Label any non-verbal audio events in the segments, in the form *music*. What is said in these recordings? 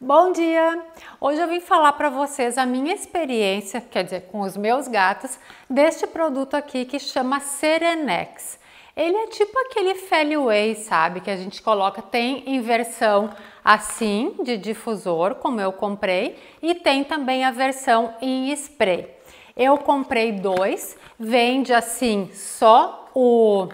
Bom dia! Hoje eu vim falar para vocês a minha experiência, quer dizer, com os meus gatos, deste produto aqui que chama Serenex. Ele é tipo aquele Feliway, sabe? Que a gente coloca, tem em versão assim, de difusor, como eu comprei, e tem também a versão em spray. Eu comprei dois, vende assim só o,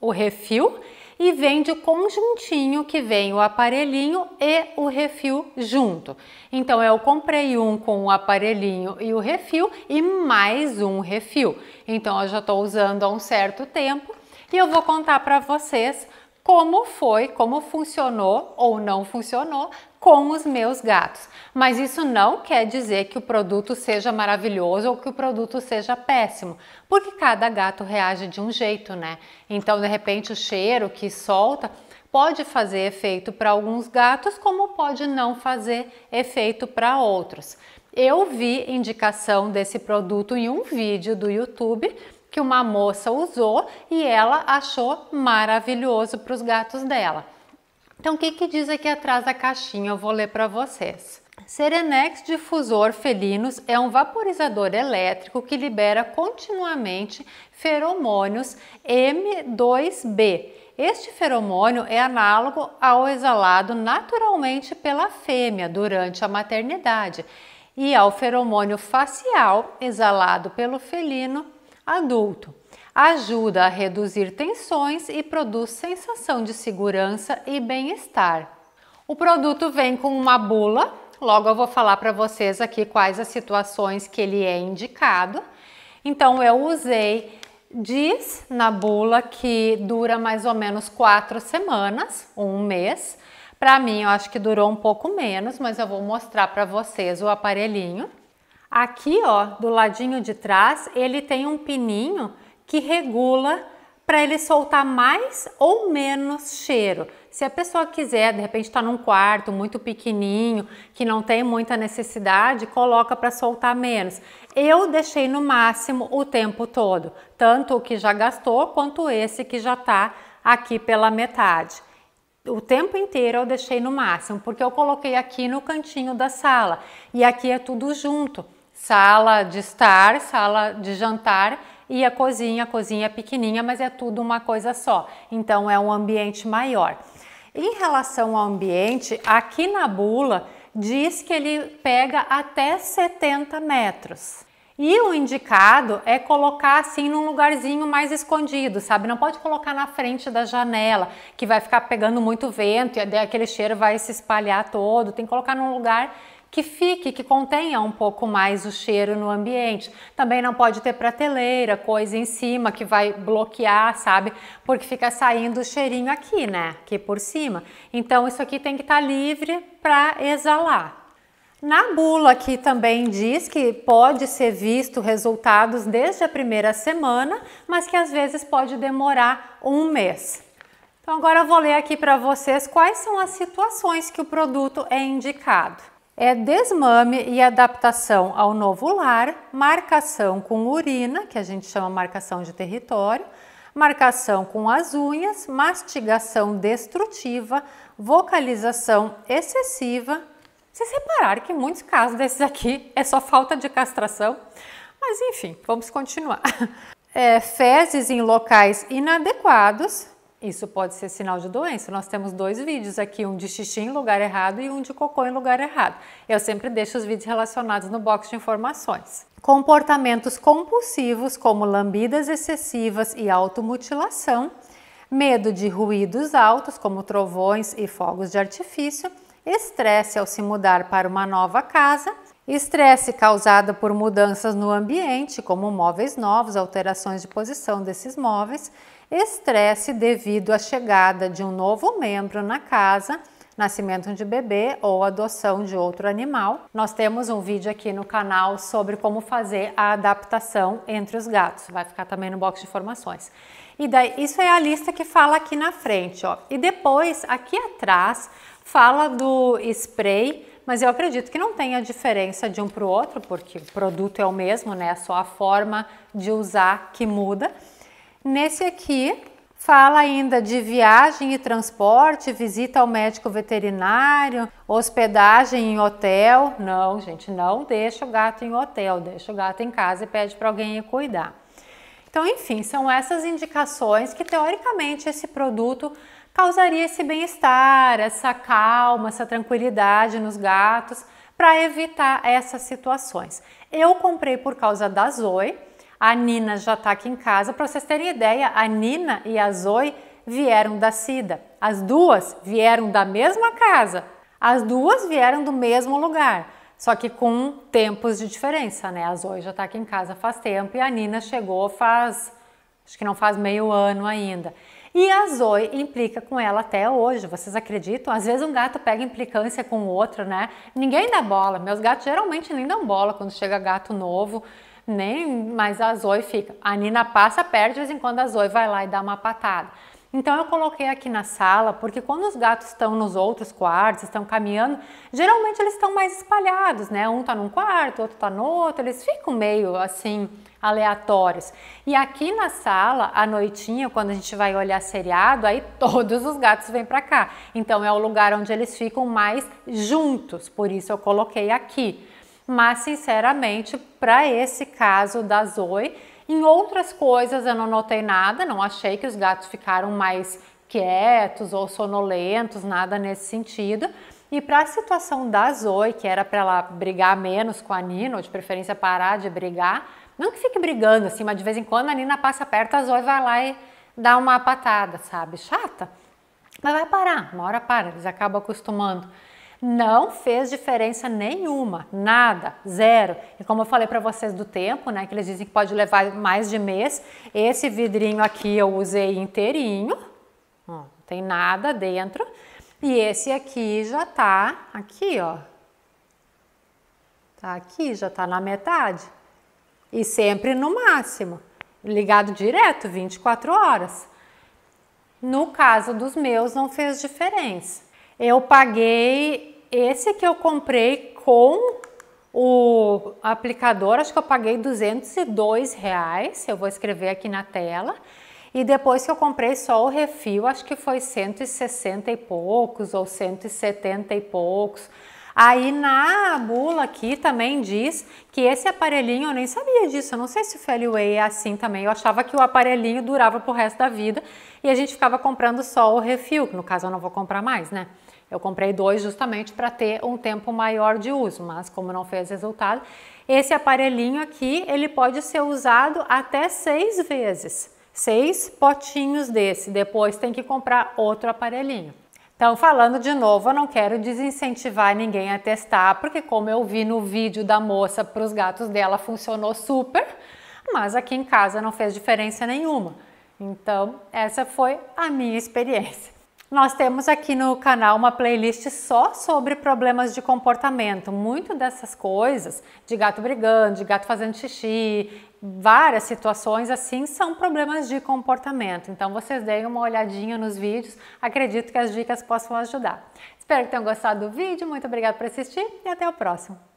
o refil e vem de conjuntinho que vem o aparelhinho e o refil junto. Então eu comprei um com o aparelhinho e o refil e mais um refil. Então eu já estou usando há um certo tempo e eu vou contar para vocês como foi, como funcionou ou não funcionou com os meus gatos. Mas isso não quer dizer que o produto seja maravilhoso ou que o produto seja péssimo, porque cada gato reage de um jeito, né? Então, de repente, o cheiro que solta pode fazer efeito para alguns gatos, como pode não fazer efeito para outros. Eu vi indicação desse produto em um vídeo do YouTube que uma moça usou e ela achou maravilhoso para os gatos dela. Então, o que, que diz aqui atrás da caixinha? Eu vou ler para vocês. Serenex difusor felinos é um vaporizador elétrico que libera continuamente feromônios M2B. Este feromônio é análogo ao exalado naturalmente pela fêmea durante a maternidade e ao feromônio facial exalado pelo felino adulto ajuda a reduzir tensões e produz sensação de segurança e bem-estar. O produto vem com uma bula, logo eu vou falar para vocês aqui quais as situações que ele é indicado. Então eu usei diz na bula que dura mais ou menos quatro semanas, um mês. Para mim, eu acho que durou um pouco menos, mas eu vou mostrar para vocês o aparelhinho. Aqui, ó, do ladinho de trás, ele tem um pininho que regula para ele soltar mais ou menos cheiro. Se a pessoa quiser, de repente está num quarto muito pequenininho, que não tem muita necessidade, coloca para soltar menos. Eu deixei no máximo o tempo todo, tanto o que já gastou quanto esse que já está aqui pela metade. O tempo inteiro eu deixei no máximo, porque eu coloquei aqui no cantinho da sala. E aqui é tudo junto: sala de estar, sala de jantar e a cozinha. A cozinha é pequenininha, mas é tudo uma coisa só. Então é um ambiente maior. Em relação ao ambiente, aqui na bula diz que ele pega até 70 metros. E o indicado é colocar assim num lugarzinho mais escondido, sabe? Não pode colocar na frente da janela, que vai ficar pegando muito vento e aquele cheiro vai se espalhar todo. Tem que colocar num lugar que fique, que contenha um pouco mais o cheiro no ambiente. Também não pode ter prateleira, coisa em cima que vai bloquear, sabe? Porque fica saindo o cheirinho aqui, né? Aqui por cima. Então isso aqui tem que estar tá livre para exalar. Na bula aqui também diz que pode ser visto resultados desde a primeira semana, mas que às vezes pode demorar um mês. Então agora eu vou ler aqui para vocês quais são as situações que o produto é indicado é desmame e adaptação ao novo lar, marcação com urina, que a gente chama marcação de território, marcação com as unhas, mastigação destrutiva, vocalização excessiva. Se separar que muitos casos desses aqui é só falta de castração, mas enfim, vamos continuar. *laughs* É, fezes em locais inadequados, isso pode ser sinal de doença. Nós temos dois vídeos aqui, um de xixi em lugar errado e um de cocô em lugar errado. Eu sempre deixo os vídeos relacionados no box de informações. Comportamentos compulsivos, como lambidas excessivas e automutilação, medo de ruídos altos, como trovões e fogos de artifício, estresse ao se mudar para uma nova casa, estresse causado por mudanças no ambiente, como móveis novos, alterações de posição desses móveis, estresse devido à chegada de um novo membro na casa, nascimento de bebê ou adoção de outro animal. Nós temos um vídeo aqui no canal sobre como fazer a adaptação entre os gatos, vai ficar também no box de informações. E daí, isso é a lista que fala aqui na frente, ó. E depois, aqui atrás, fala do spray, mas eu acredito que não tenha diferença de um para o outro, porque o produto é o mesmo, né? É só a forma de usar que muda. Nesse aqui, fala ainda de viagem e transporte, visita ao médico veterinário, hospedagem em hotel. Não, gente, não deixa o gato em hotel, deixa o gato em casa e pede para alguém ir cuidar. Então, enfim, são essas indicações que teoricamente esse produto causaria esse bem-estar, essa calma, essa tranquilidade nos gatos para evitar essas situações. Eu comprei por causa da Zoe a Nina já está aqui em casa. Para vocês terem ideia, a Nina e a Zoe vieram da Cida. As duas vieram da mesma casa. As duas vieram do mesmo lugar, só que com tempos de diferença, né? A Zoe já está aqui em casa faz tempo e a Nina chegou faz, acho que não faz meio ano ainda. E a Zoe implica com ela até hoje, vocês acreditam? Às vezes um gato pega implicância com o outro, né? Ninguém dá bola, meus gatos geralmente nem dão bola quando chega gato novo nem né? Mas a Zoe fica. A Nina passa perto de vez em quando a Zoe vai lá e dá uma patada. Então eu coloquei aqui na sala, porque quando os gatos estão nos outros quartos, estão caminhando, geralmente eles estão mais espalhados, né? Um tá num quarto, outro tá no outro, eles ficam meio assim aleatórios. E aqui na sala, à noitinha, quando a gente vai olhar seriado, aí *laughs* todos os gatos vêm para cá. Então é o lugar onde eles ficam mais juntos, por isso eu coloquei aqui. Mas, sinceramente, para esse caso da Zoe, em outras coisas eu não notei nada, não achei que os gatos ficaram mais quietos ou sonolentos, nada nesse sentido. E para a situação da Zoe, que era para ela brigar menos com a Nina, ou de preferência parar de brigar, não que fique brigando assim, mas de vez em quando a Nina passa perto, a Zoe vai lá e dá uma patada, sabe? Chata. Mas vai parar, uma hora para, eles acabam acostumando não fez diferença nenhuma, nada, zero. E como eu falei para vocês do tempo, né, que eles dizem que pode levar mais de mês, esse vidrinho aqui eu usei inteirinho, ó, não tem nada dentro, e esse aqui já tá aqui, ó. Tá aqui, já tá na metade. E sempre no máximo, ligado direto, 24 horas. No caso dos meus, não fez diferença. Eu paguei esse que eu comprei com o aplicador, acho que eu paguei 202 reais, eu vou escrever aqui na tela. E depois que eu comprei só o refil, acho que foi 160 e poucos ou 170 e poucos. Aí na bula aqui também diz que esse aparelhinho, eu nem sabia disso, eu não sei se o Feliway é assim também. Eu achava que o aparelhinho durava pro resto da vida e a gente ficava comprando só o refil, que no caso eu não vou comprar mais, né? Eu comprei dois justamente para ter um tempo maior de uso, mas como não fez resultado, esse aparelhinho aqui, ele pode ser usado até seis vezes. Seis potinhos desse, depois tem que comprar outro aparelhinho. Então, falando de novo, eu não quero desincentivar ninguém a testar, porque como eu vi no vídeo da moça para os gatos dela, funcionou super, mas aqui em casa não fez diferença nenhuma. Então, essa foi a minha experiência. Nós temos aqui no canal uma playlist só sobre problemas de comportamento. Muito dessas coisas, de gato brigando, de gato fazendo xixi, várias situações assim, são problemas de comportamento. Então vocês deem uma olhadinha nos vídeos, acredito que as dicas possam ajudar. Espero que tenham gostado do vídeo, muito obrigada por assistir e até o próximo.